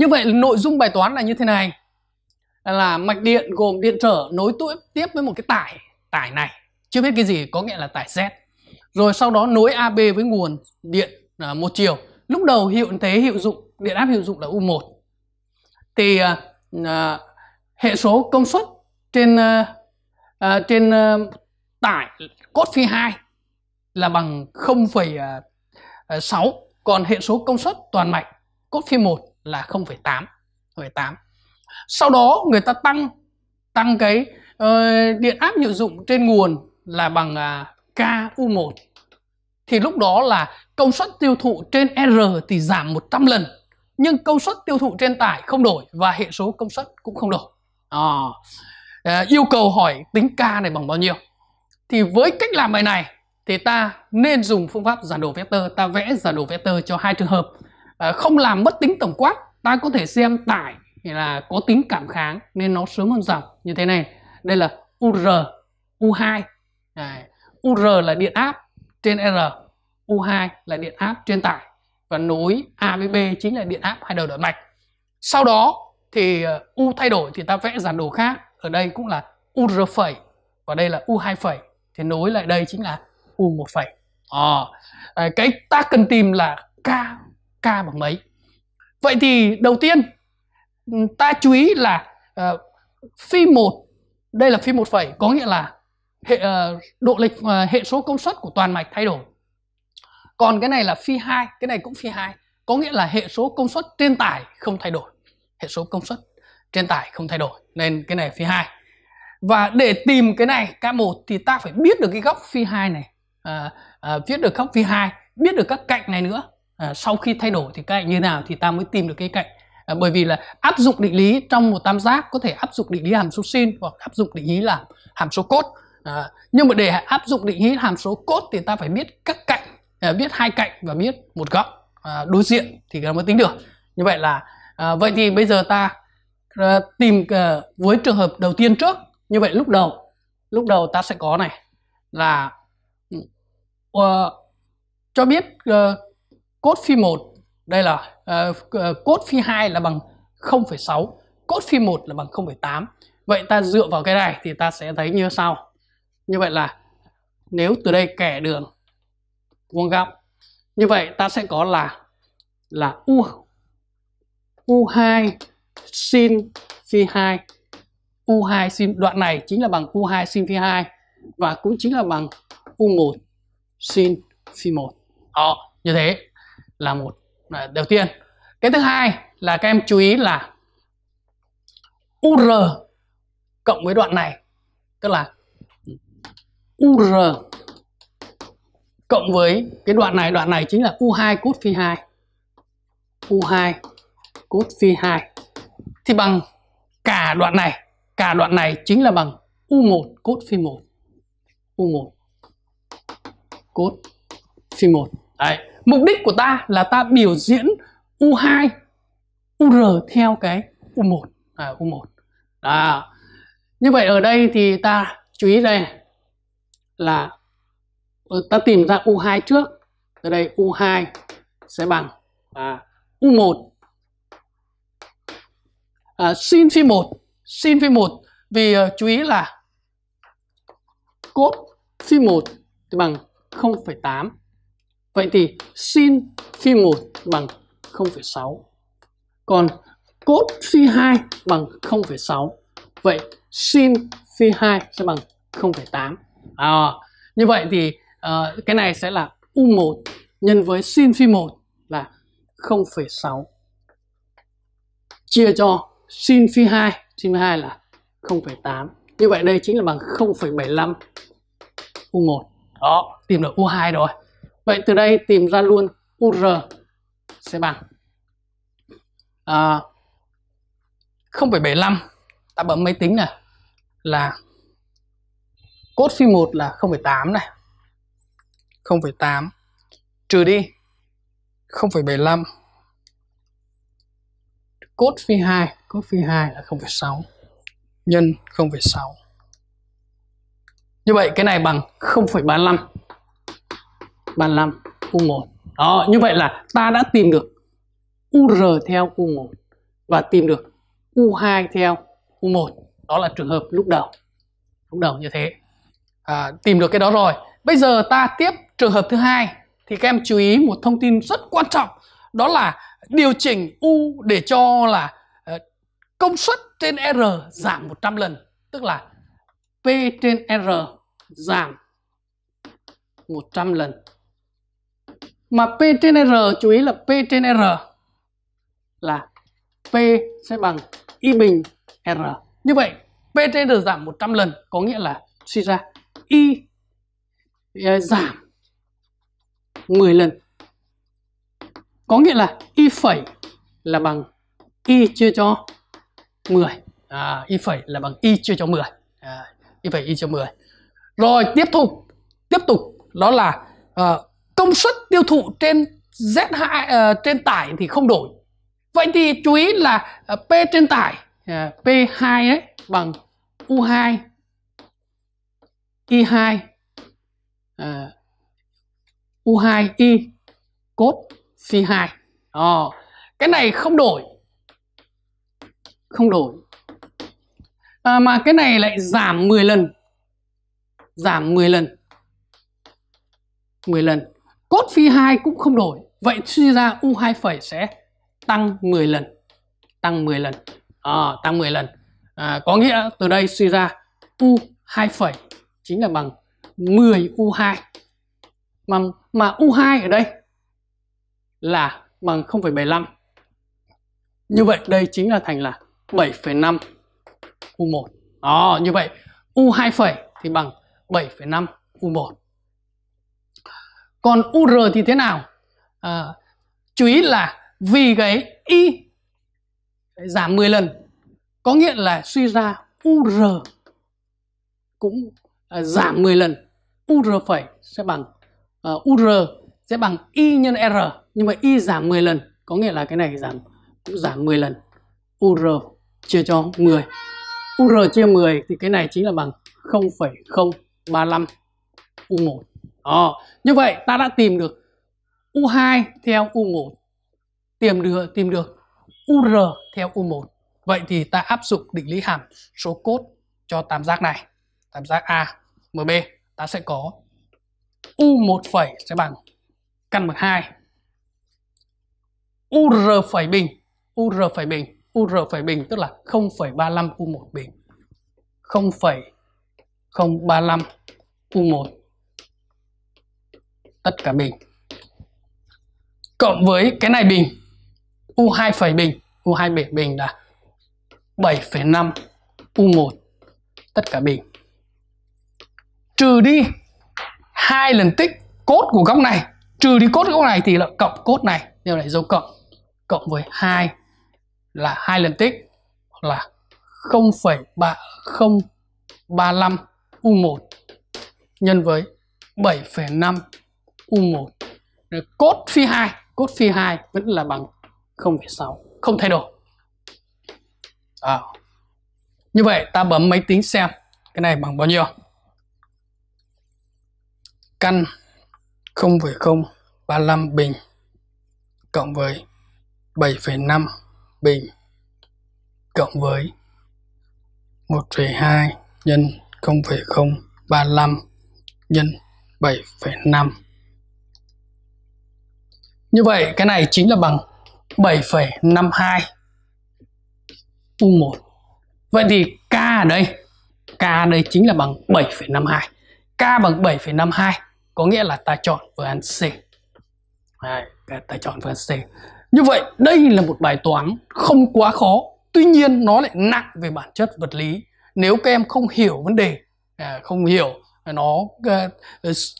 như vậy nội dung bài toán là như thế này là mạch điện gồm điện trở nối tiếp tiếp với một cái tải tải này chưa biết cái gì có nghĩa là tải Z rồi sau đó nối AB với nguồn điện à, một chiều lúc đầu hiệu thế hiệu dụng điện áp hiệu dụng là U1 thì à, à, hệ số công suất trên à, à, trên à, tải cốt phi 2 là bằng 0,6 à, à, còn hệ số công suất toàn mạch cốt phi 1 là 0,8 0,8 sau đó người ta tăng tăng cái uh, điện áp hiệu dụng trên nguồn là bằng uh, à, KU1 thì lúc đó là công suất tiêu thụ trên R thì giảm 100 lần nhưng công suất tiêu thụ trên tải không đổi và hệ số công suất cũng không đổi à, yêu cầu hỏi tính K này bằng bao nhiêu thì với cách làm bài này thì ta nên dùng phương pháp giả đồ vector ta vẽ giả đồ vector cho hai trường hợp Ờ, không làm mất tính tổng quát ta có thể xem tải là có tính cảm kháng nên nó sớm hơn dòng như thế này đây là UR U2 à, UR là điện áp trên R U2 là điện áp trên tải và nối A với B chính là điện áp hai đầu đoạn mạch sau đó thì ờ, U thay đổi thì ta vẽ giản đồ khác ở đây cũng là UR phẩy và đây là U2 phẩy thì nối lại đây chính là U1 phẩy à, cái ta cần tìm là K k bằng mấy vậy thì đầu tiên ừ, ta chú ý là uh, phi một đây là phi một phẩy có nghĩa là hệ uh, độ lệch uh, hệ số công suất của toàn mạch thay đổi còn cái này là phi 2 cái này cũng phi 2 có nghĩa là hệ số công suất trên tải không thay đổi hệ số công suất trên tải không thay đổi nên cái này phi 2 và để tìm cái này K1 thì ta phải biết được cái góc phi 2 này à, à, viết được góc phi 2 biết được các cạnh này nữa À, sau khi thay đổi thì các cạnh như nào thì ta mới tìm được cái cạnh à, bởi vì là áp dụng định lý trong một tam giác có thể áp dụng định lý hàm số sin hoặc áp dụng định lý là hàm số cốt à, nhưng mà để áp dụng định lý hàm số cốt thì ta phải biết các cạnh à, biết hai cạnh và biết một góc à, đối diện thì ta mới tính được như vậy là à, vậy thì bây giờ ta à, tìm à, với trường hợp đầu tiên trước như vậy lúc đầu lúc đầu ta sẽ có này là uh, cho biết uh, cốt phi 1 đây là uh, cốt phi 2 là bằng 0,6 cốt phi 1 là bằng 0,8 vậy ta dựa vào cái này thì ta sẽ thấy như sau như vậy là nếu từ đây kẻ đường vuông góc như vậy ta sẽ có là là u u2 sin phi 2 u2 sin đoạn này chính là bằng u2 sin phi 2 và cũng chính là bằng u1 sin phi 1 đó như thế là một à, đầu tiên cái thứ hai là các em chú ý là UR cộng với đoạn này tức là UR cộng với cái đoạn này đoạn này chính là U2 cút phi 2 U2 cút phi 2 thì bằng cả đoạn này cả đoạn này chính là bằng U1 cút phi 1 U1 cút phi 1 đấy mục đích của ta là ta biểu diễn U2 UR theo cái U1 à, U1 à, như vậy ở đây thì ta chú ý đây là ừ, ta tìm ra U2 trước từ đây U2 sẽ bằng à, U1 à, sin phi 1 sin phi 1 vì uh, chú ý là cốt phi 1 thì bằng 0,8 Vậy thì sin phi 1 bằng 0,6. Còn cos phi 2 bằng 0,6. Vậy sin phi 2 sẽ bằng 0,8. À, như vậy thì uh, cái này sẽ là U1 nhân với sin phi 1 là 0,6 chia cho sin phi 2, sin phi 2 là 0,8. Như vậy đây chính là bằng 0,75 U1. Đó, tìm được U2 rồi. Vậy từ đây tìm ra luôn UR sẽ bằng à, 0,75 ta bấm máy tính này là cốt phi 1 là 0,8 này 0,8 trừ đi 0,75 cốt phi 2 cốt phi 2 là 0,6 nhân 0,6 như vậy cái này bằng 0,35 35 U1. Đó, ờ. như vậy là ta đã tìm được UR theo U1 và tìm được U2 theo U1. Đó là trường hợp lúc đầu. Lúc đầu như thế. À, tìm được cái đó rồi. Bây giờ ta tiếp trường hợp thứ hai thì các em chú ý một thông tin rất quan trọng đó là điều chỉnh U để cho là ờ, công suất trên R giảm 100 lần tức là P trên R giảm 100 lần mà P trên R chú ý là P trên R là P sẽ bằng Y bình R như vậy P trên R giảm 100 lần có nghĩa là suy ra Y à, giảm 10 lần có nghĩa là Y phẩy là bằng Y chia cho 10 à, Y phẩy là bằng Y chia cho 10 à, Y phẩy Y chia cho 10 rồi tiếp tục tiếp tục đó là uh, công suất tiêu thụ trên Z2 uh, ờ, trên tải thì không đổi. Vậy thì chú ý là uh, P trên tải uh, ờ, P2 ấy bằng U2 I2 uh, U2 I cốt C2. Đó. Cái này không đổi. Không đổi. À, mà cái này lại giảm 10 lần. Giảm 10 lần. 10 lần cốt phi 2 cũng không đổi vậy suy ra u2 phẩy sẽ tăng 10 lần tăng 10 lần à, tăng 10 lần à, có nghĩa từ đây suy ra u2 phẩy chính là bằng 10 u2 mà mà u2 ở đây là bằng 0,75 như vậy đây chính là thành là 7,5 u1 đó như vậy u2 phẩy thì bằng 7,5 u1 còn UR thì thế nào à, chú ý là vì cái Y giảm 10 lần có nghĩa là suy ra UR cũng à, giảm 10 lần UR phải sẽ bằng à, UR sẽ bằng Y nhân R nhưng mà Y giảm 10 lần có nghĩa là cái này giảm cũng giảm 10 lần UR chia cho 10 UR chia 10 thì cái này chính là bằng 0,035 U1 đó. Ờ, như vậy ta đã tìm được U2 theo U1 tìm được tìm được UR theo U1. Vậy thì ta áp dụng định lý hàm số cốt cho tam giác này. Tam giác A MB ta sẽ có U1 sẽ bằng căn bậc 2. UR bình, UR bình, UR bình tức là 0,35 U1 bình. 0,035 U1 tất cả bình cộng với cái này bình U2 phẩy bình U27 bình là 7,5 U1 tất cả bình trừ đi hai lần tích cốt của góc này trừ đi cốt góc này thì là cộng cốt này đều lại dấu cộng cộng với 2 là hai lần tích là 0,3035 U1 nhân với 7,5 U1 cốt phi 2 cốt phi 2 vẫn là bằng 0,6 không thay đổi à. như vậy ta bấm máy tính xem cái này bằng bao nhiêu căn 0,035 bình cộng với 7,5 bình cộng với 1,2 nhân 0,035 nhân 7,5 như vậy cái này chính là bằng 7,52 U1. Vậy thì K ở đây, K ở đây chính là bằng 7,52. K bằng 7,52 có nghĩa là ta chọn phương án C. Đấy, ta chọn phương án C. Như vậy đây là một bài toán không quá khó, tuy nhiên nó lại nặng về bản chất vật lý. Nếu các em không hiểu vấn đề, à, không hiểu nó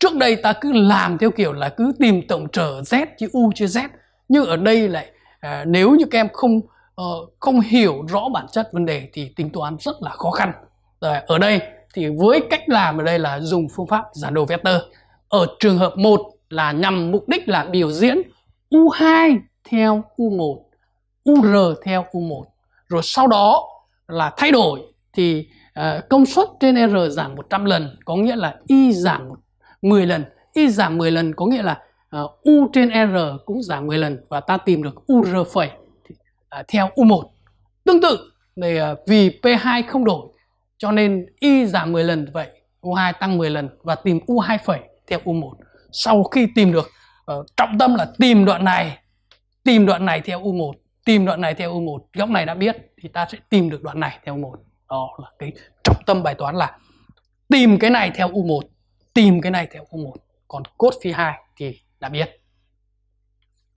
trước đây ta cứ làm theo kiểu là cứ tìm tổng trở z chứ u chứ z nhưng ở đây lại à, nếu như các em không uh, không hiểu rõ bản chất vấn đề thì tính toán rất là khó khăn Rồi, ở đây thì với cách làm ở đây là dùng phương pháp giản đồ vector ở trường hợp 1 là nhằm mục đích là biểu diễn U2 theo U1 UR theo U1 rồi sau đó là thay đổi thì uh, công suất trên R giảm 100 lần có nghĩa là Y giảm 10 lần Y giảm 10 lần có nghĩa là uh, U trên R cũng giảm 10 lần và ta tìm được UR phẩy uh, theo U1 tương tự thì, uh, ờ, vì P2 không đổi cho nên Y giảm 10 lần vậy U2 tăng 10 lần và tìm U2 phẩy theo U1 sau khi tìm được uh, trọng tâm là tìm đoạn này tìm đoạn này theo U1 tìm đoạn này theo U1 góc này đã biết thì ta sẽ tìm được đoạn này theo U1 đó là cái trọng tâm bài toán là tìm cái này theo U1 tìm cái này theo U1 còn cốt phi 2 thì đã biết